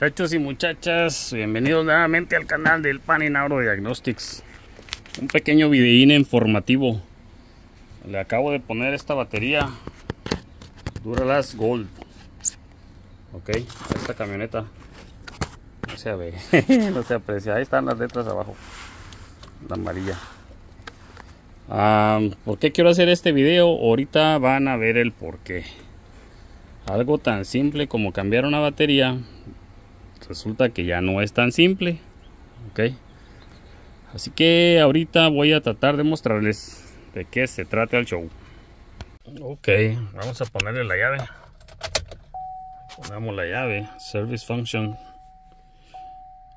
Muchachos y muchachas, bienvenidos nuevamente al canal del Pan Diagnostics. Un pequeño video informativo. Le acabo de poner esta batería Duralas Gold. Ok, esta camioneta. No se ve, no se aprecia. Ahí están las letras abajo. La amarilla. Ah, ¿Por qué quiero hacer este video? Ahorita van a ver el por qué. Algo tan simple como cambiar una batería resulta que ya no es tan simple. Ok. Así que ahorita voy a tratar de mostrarles de qué se trata el show. Ok, vamos a ponerle la llave. Ponemos la llave. Service function.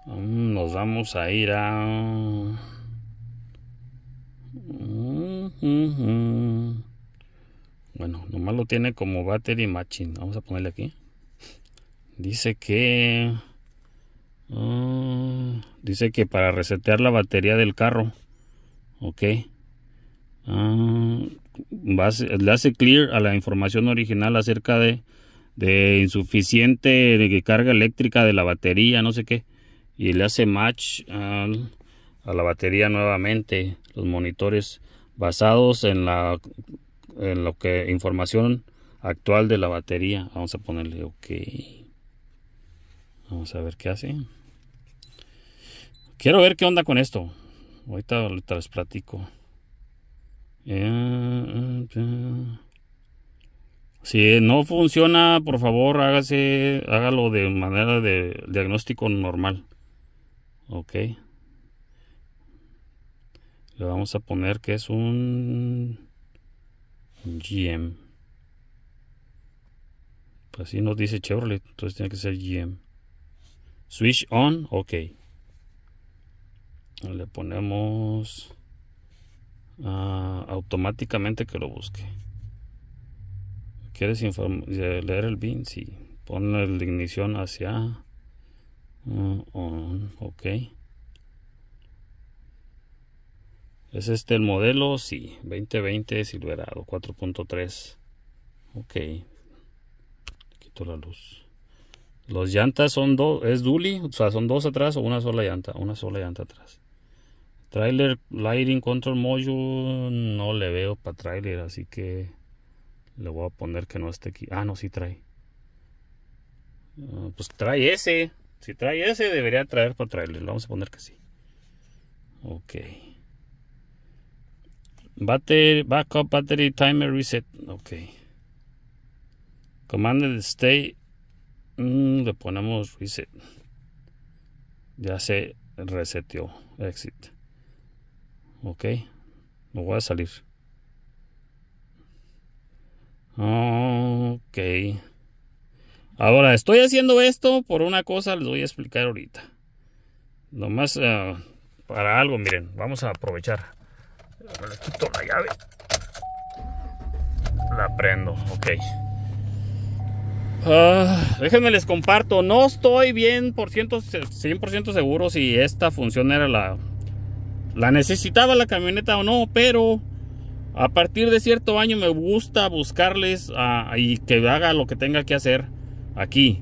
Mm, nos vamos a ir a... Mm, mm, bueno, nomás lo tiene como battery matching. Vamos a ponerle aquí. Dice que Ah, dice que para resetear la batería del carro. Ok. Ah, le hace clear a la información original acerca de, insuficiente de carga eléctrica de la batería, no sé qué. Y le hace match a la batería nuevamente. Los monitores basados en la en lo que información actual de la batería. Vamos a ponerle OK. Vamos a ver qué hace. Quiero ver qué onda con esto. Ahorita, les platico. Eh, eh, eh. Si no funciona, por favor, hágase, hágalo de manera de diagnóstico normal. Ok. Le vamos a poner que es un GM. Pues así nos dice Chevrolet, entonces tiene que ser GM. Switch on, ok le ponemos ah, automáticamente que lo busque quieres leer el bin sí pon la ignición hacia ah, ok es este el modelo sí 2020 silverado 4.3 ok quito la luz los llantas son dos, es dully o sea, son dos atrás o una sola llanta, una sola llanta atrás. Trailer Lighting Control Module no le veo para trailer, así que le voy a poner que no esté aquí. Ah, no, sí trae. Ah, pues trae ese. Si trae ese, debería traer para trailer. Le vamos a poner que sí. Ok. backup battery timer reset. Ok. Commanded stay. Mm, le ponemos reset. Ya se reseteó. Exit. Ok. me voy a salir. Ok. Ahora, estoy haciendo esto por una cosa, les voy a explicar ahorita. Nomás eh, para algo, miren, vamos a aprovechar. Le quito la llave. La prendo, ok. Ah, déjenme les comparto, no estoy bien por ciento, 100% seguro si esta función era la, la necesitaba la camioneta o no, pero a partir de cierto año me gusta buscarles y que haga lo que tenga que hacer aquí.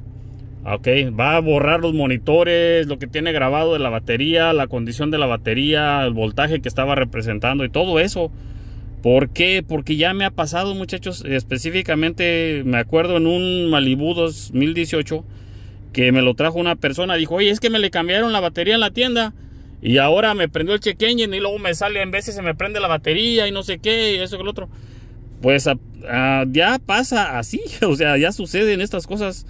Ok, va a borrar los monitores, lo que tiene grabado de la batería, la condición de la batería, el voltaje que estaba representando y todo eso. ¿Por qué? Porque ya me ha pasado, muchachos, específicamente me acuerdo en un Malibu 2018 que me lo trajo una persona, dijo, oye, es que me le cambiaron la batería en la tienda. Y ahora me prendió el check engine y luego me sale, en veces se me prende la batería y no sé qué, y eso que el otro. Pues ya pasa así, o sea, ya suceden estas cosas.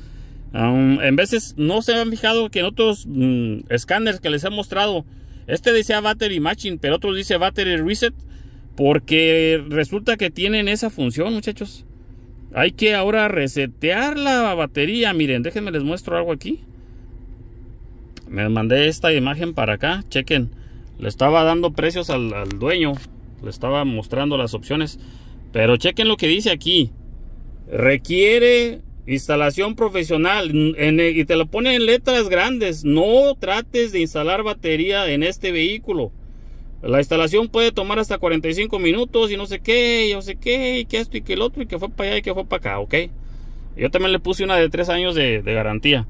en veces no se han fijado que en otros mm, escáneres que les he mostrado, este decía battery matching, pero otro dice battery reset, porque resulta que tienen esa función, muchachos. Hay que ahora resetear la batería. Miren, déjenme les muestro algo aquí me mandé esta imagen para acá, chequen, le estaba dando precios al, dueño, le estaba mostrando las opciones, pero chequen lo que dice aquí, requiere instalación profesional y te lo pone en letras grandes, no trates de instalar batería en este vehículo. La instalación puede tomar hasta 45 minutos y no sé qué, y no sé qué, y que esto y que el otro, y que fue para allá y que fue para acá, ¿ok? Yo también le puse una de 3 años de garantía.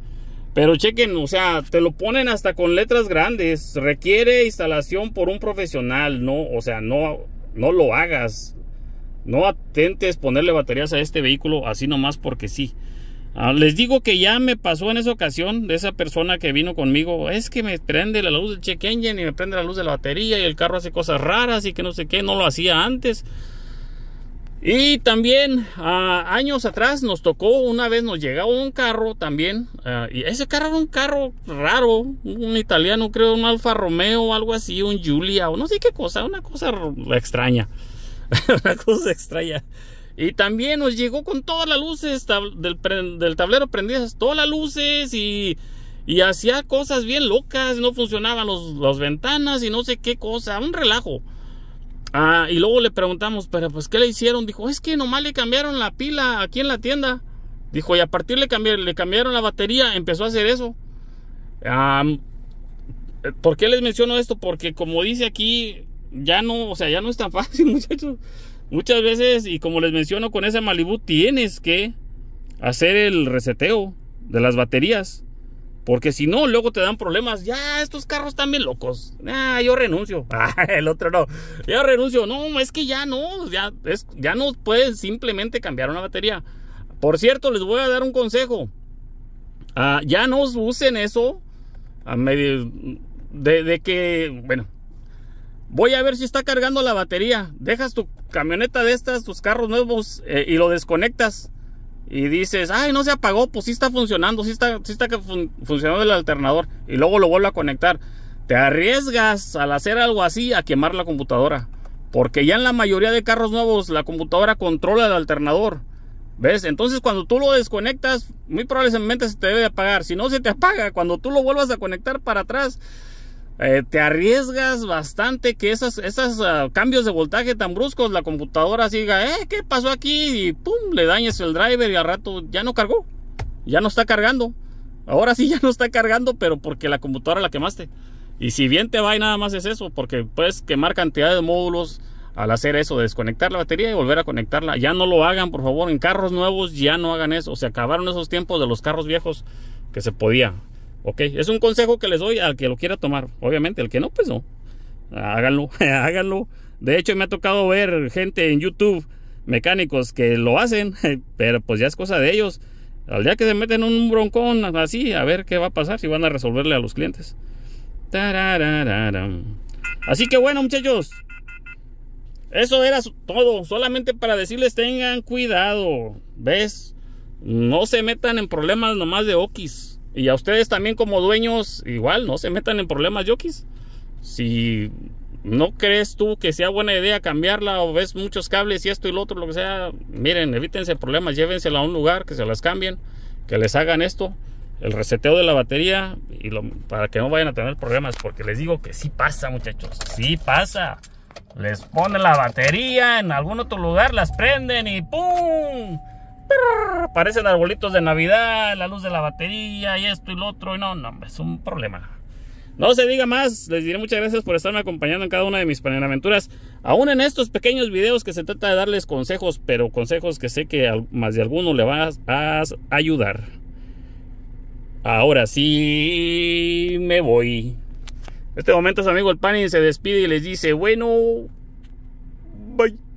Pero chequen, o sea, te lo ponen hasta con letras grandes. Requiere instalación por un profesional, ¿no? O sea, no, no lo hagas. No atentes ponerle baterías a este vehículo así nomás porque sí. Ah, les digo que ya me pasó en esa ocasión de esa persona que vino conmigo. Es que me prende la luz del check engine y me prende la luz de la batería y el carro hace cosas raras y que no sé qué. No lo hacía antes. Y también ah, años atrás nos tocó, una vez nos llegaba un carro también, ah, y ese carro era un carro raro, un italiano creo, un Alfa Romeo algo así, un Giulia o no sé qué cosa, una cosa extraña, una cosa extraña. Y también nos llegó con todas las luces del, tablero prendidas, todas las luces y, hacía cosas bien locas, no funcionaban las ventanas y no sé qué cosa, un relajo. Ah, y luego le preguntamos, pero pues, ¿qué le hicieron? Dijo, es que nomás le cambiaron la pila aquí en la tienda. Dijo, y a partir le, le cambiaron la batería, empezó a hacer eso. ¿Por qué les menciono esto? Porque como dice aquí, ya no, o sea, ya no es tan fácil, muchachos. Muchas veces, y como les menciono con ese Malibu, tienes que hacer el reseteo de las baterías. Porque si no, luego te dan problemas. Ya, estos carros están bien locos. Ah, yo renuncio. Ah, el otro no. Yo renuncio. No, es que ya no. Ya, ya no puedes simplemente cambiar una batería. Por cierto, les voy a dar un consejo. Ah, ya no usen eso. A medio de, que, bueno, voy a ver si está cargando la batería. Dejas tu camioneta de estas, tus carros nuevos eh, y lo desconectas y dices, ay, no se apagó, pues sí está funcionando, sí está, sí está funcionando el alternador y luego lo vuelvo a conectar. Te arriesgas al hacer algo así a quemar la computadora. Porque ya en la mayoría de carros nuevos la computadora controla el alternador. ¿Ves? Entonces cuando tú lo desconectas, muy probablemente se te debe apagar. Si no se te apaga, cuando tú lo vuelvas a conectar para atrás, eh, te arriesgas bastante que esos ah, cambios de voltaje tan bruscos, la computadora siga, eh, ¿qué pasó aquí? Y pum, le dañes el driver y al rato ya no cargó, ya no está cargando. Ahora sí ya no está cargando, pero porque la computadora la quemaste. Y si bien te va y nada más es eso, porque puedes quemar cantidad de módulos al hacer eso, desconectar la batería y volver a conectarla. Ya no lo hagan, por favor, en carros nuevos ya no hagan eso. Se acabaron esos tiempos de los carros viejos que se podía. Ok, es un consejo que les doy al que lo quiera tomar. Obviamente, el que no, pues no. Háganlo, háganlo. De hecho, me ha tocado ver gente en YouTube, mecánicos, que lo hacen, pero pues ya es cosa de ellos. Al día que se meten en un broncón así, a ver qué va a pasar, si van a resolverle a los clientes. Así que bueno, muchachos. Eso era todo. Solamente para decirles tengan cuidado. ¿Ves? No se metan en problemas nomás de okis. Y a ustedes también como dueños, igual, no se metan en problemas, Jokis. Si no crees tú que sea buena idea cambiarla o ves muchos cables y esto y lo otro, lo que sea, miren, evítense problemas, llévensela a un lugar, que se las cambien, que les hagan esto, el reseteo de la batería y lo, para que no vayan a tener problemas, porque les digo que sí pasa, muchachos, sí pasa. Les ponen la batería en algún otro lugar, las prenden y ¡pum! parecen arbolitos de Navidad, la luz de la batería y esto y lo otro. Y no, no, es un problema. No se diga más, les diré muchas gracias por estarme acompañando en cada una de mis aventuras. Aún en estos pequeños videos que se trata de darles consejos, pero consejos que sé que más de alguno le vas a ayudar. Ahora sí me voy. En este momento su amigo el y se despide y les dice, bueno, bye.